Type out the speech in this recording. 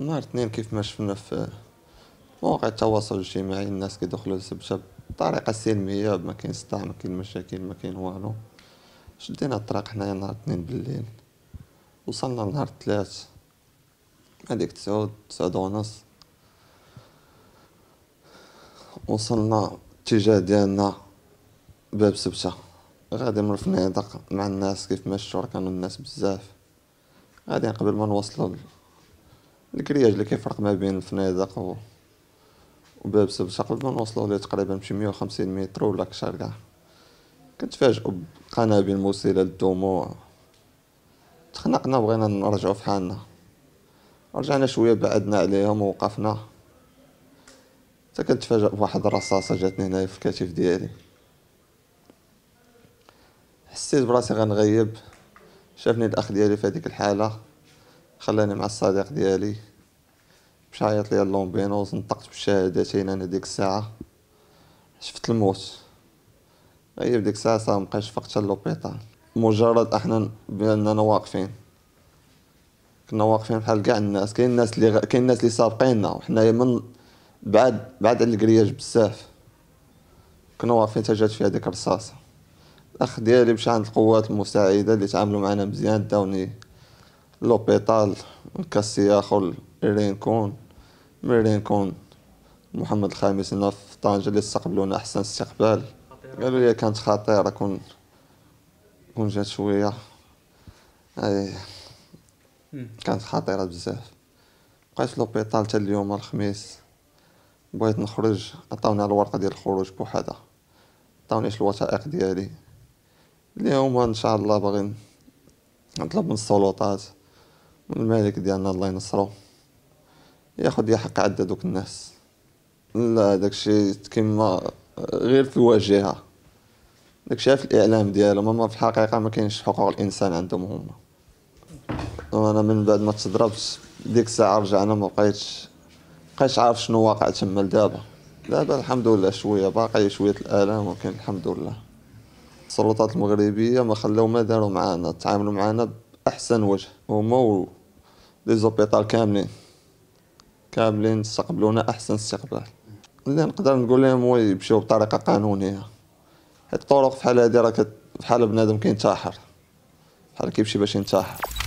نهار اثنين كيف ما شفنا في مواقع التواصل الاجتماعي الناس كيدخلوا للسبتة بطريقة سلمية ما كاين صداع ما كاين مشاكل ما كاين والو شدينا الطريق حنايا نهار اثنين بالليل وصلنا لنهار ثلاث هذيك تسعود تسعود ونص وصلنا اتجاه ديالنا باب سبتة غادي من الفنادق مع الناس كيف ما الشهر كانوا الناس بزاف غادي قبل ما نوصلوا الكرياج اللي كيفرق ما بين الفنادق و وباب سبشة قبل ما نوصلو ليه تقريبا شي مية وخمسين متر ولا كشار كاع كنتفاجئو بقنابل المسيلة للدموع تخنقنا بغينا نرجعو في حالنا رجعنا شوية بعدنا عليهم ووقفنا حتى كنتفاجئ بواحد الرصاصة جاتني هنايا في الكتف ديالي حسيت براسي غنغيب شافني الاخ ديالي في هذيك الحالة خلاني مع الصديق ديالي مش عيط لي اللومبينوز نطقت بالشهادتين انا ديك الساعه شفت الموت هي ديك الساعه صافي مبقاش فقت لوبيطال مجرد احنا باننا واقفين كنا واقفين بحال كاع الناس كاين الناس اللي غ... كاين الناس اللي سابقينا وحنا من بعد بعد على الكرياج بزاف كنا واقفين حتى جات فيها ديك الرصاصه الاخ ديالي مشى عند القوات المساعده اللي تعاملوا معنا مزيان داوني لوبيتال كاسياخو رينكون من رينكون محمد الخامس هنا في طنجة اللي استقبلونا أحسن استقبال قالوا لي كانت خطيرة كون كون جات شوية أي كانت خطيرة بزاف بقيت في لوبيتال حتى اليوم الخميس بغيت نخرج عطاونا الورقة ديال الخروج بوحدها عطاونيش الوثائق ديالي اليوم إن شاء الله باغي نطلب من السلطات الملك ديالنا الله ينصرو ياخد يا حق عدا دوك الناس لا داكشي كيما غير في الواجهه داكشي في الاعلام ديالهم اما في الحقيقه ما كاينش حقوق الانسان عندهم هما وانا من بعد ما تضربت ديك الساعه رجعنا ما بقيتش بقيتش عارف شنو واقع تما لدابا دابا الحمد لله شويه باقي شويه الالام ولكن الحمد لله السلطات المغربيه ما خلاو ما داروا معانا تعاملوا معانا باحسن وجه هما لي زوبيطال كاملين كاملين استقبلونا احسن استقبال اللي نقدر نقول لهم هو يمشيو بطريقه قانونيه حيت الطرق فحال هادي راه فحال بنادم كينتحر بحال كيمشي باش ينتحر